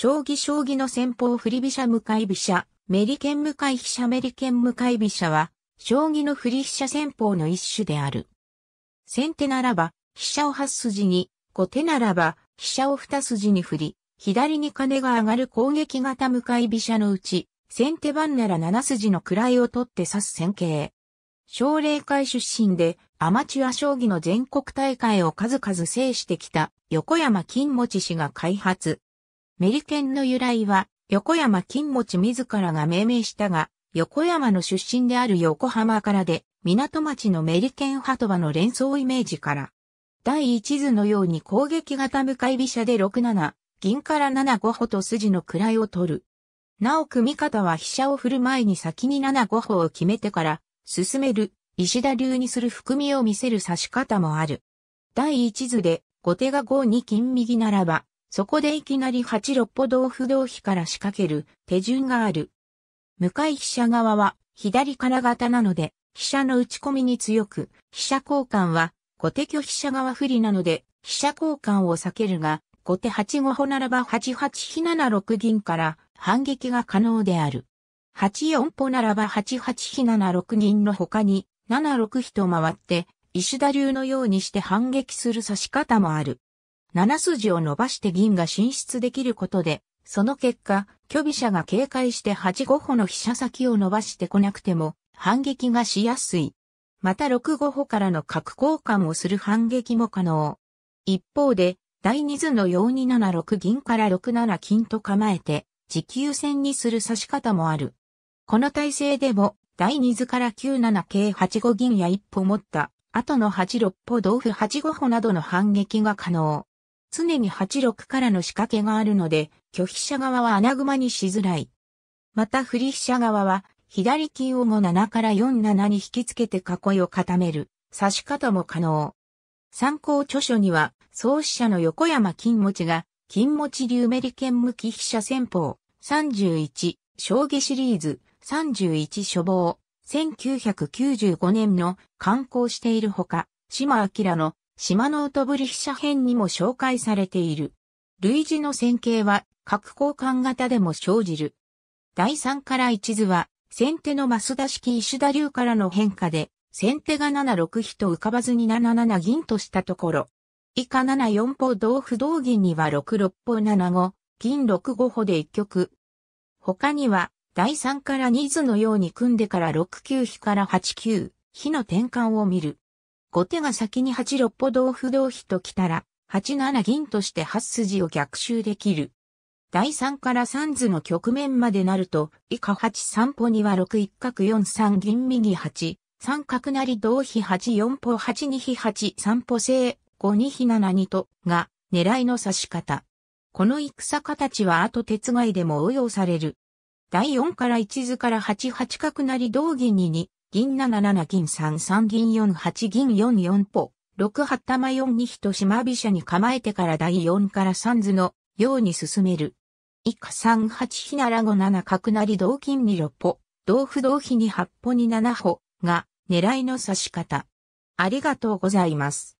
将棋将棋の戦法振り飛車向かい飛車、メリケン向かい飛車メリケン向かい飛車は、将棋の振り飛車戦法の一種である。先手ならば、飛車を8筋に、後手ならば、飛車を2筋に振り、左に金が上がる攻撃型向かい飛車のうち、先手番なら7筋の位を取って指す戦型。奨励会出身で、アマチュア将棋の全国大会を数々制してきた横山金持氏が開発、メリケンの由来は、横山金持自らが命名したが、横山の出身である横浜からで、港町のメリケン鳩場の連想イメージから。第一図のように攻撃型向かい飛車で67、銀から75歩と筋の位を取る。なお組み方は飛車を振る前に先に75歩を決めてから、進める、石田流にする含みを見せる指し方もある。第一図で、後手が5二金右ならば、そこでいきなり八六歩同歩同飛から仕掛ける手順がある。向かい飛車側は左から型なので、飛車の打ち込みに強く、飛車交換は後手挙飛車側不利なので、飛車交換を避けるが、後手8五歩ならば8八飛七六銀から反撃が可能である。8四歩ならば8八飛七六銀の他に7六飛と回って、石田流のようにして反撃する指し方もある。7筋を伸ばして銀が進出できることで、その結果、虚備者が警戒して8五歩の飛車先を伸ばしてこなくても、反撃がしやすい。また6五歩からの角交換をする反撃も可能。一方で、第2図のように7 6銀から6 7金と構えて、持久戦にする指し方もある。この体勢でも、第2図から9 7、桂8五銀や一歩持った、後の8六歩同歩8五歩などの反撃が可能。常に86からの仕掛けがあるので、拒否者側は穴熊にしづらい。また振り飛車側は、左金を5 7から47に引き付けて囲いを固める、指し方も可能。参考著書には、創始者の横山金持が、金持流メリケン向き飛車戦法、31、将棋シリーズ、31書房、1995年の刊行しているほか、島明の島の音ぶり飛車編にも紹介されている。類似の線形は、各交換型でも生じる。第3から一図は、先手の増田式石田流からの変化で、先手が7六飛と浮かばずに7七銀としたところ、以下7四歩同歩同銀には6六歩7五、銀6五歩で一曲。他には、第3から2図のように組んでから6九飛から8九、飛の転換を見る。後手が先に八六歩同歩同飛と来たら、八七銀として八筋を逆襲できる。第三から三図の局面までなると、以下八三歩には六一角四三銀右八、三角なり同飛八四歩八二飛八三歩正、五二飛七二と、が、狙いの指し方。この戦形は後鉄外でも応用される。第四から一図から八八角なり同銀に銀七七銀三三銀四八銀四四歩、六八玉四二飛と島飛車に構えてから第四から三図のように進める。以下三八飛なら5七角成同金二六歩、同歩同飛に八歩に七歩が狙いの指し方。ありがとうございます。